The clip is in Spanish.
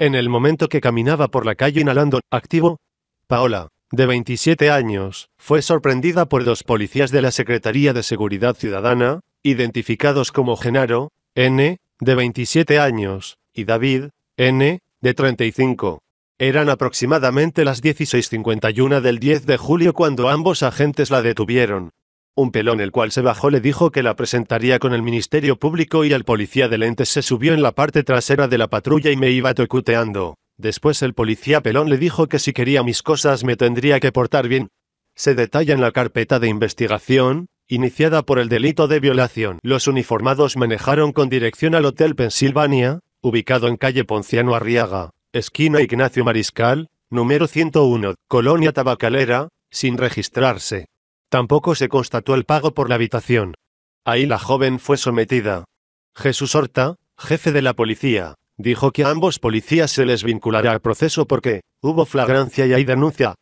En el momento que caminaba por la calle inhalando activo, Paola, de 27 años, fue sorprendida por dos policías de la Secretaría de Seguridad Ciudadana, identificados como Genaro, N, de 27 años, y David, N, de 35. Eran aproximadamente las 16.51 del 10 de julio cuando ambos agentes la detuvieron. Un pelón el cual se bajó le dijo que la presentaría con el Ministerio Público y el policía de lentes se subió en la parte trasera de la patrulla y me iba tocuteando. Después el policía pelón le dijo que si quería mis cosas me tendría que portar bien. Se detalla en la carpeta de investigación, iniciada por el delito de violación. Los uniformados manejaron con dirección al Hotel Pensilvania, ubicado en calle Ponciano Arriaga, esquina Ignacio Mariscal, número 101, Colonia Tabacalera, sin registrarse. Tampoco se constató el pago por la habitación. Ahí la joven fue sometida. Jesús Horta, jefe de la policía, dijo que a ambos policías se les vinculará al proceso porque hubo flagrancia y hay denuncia,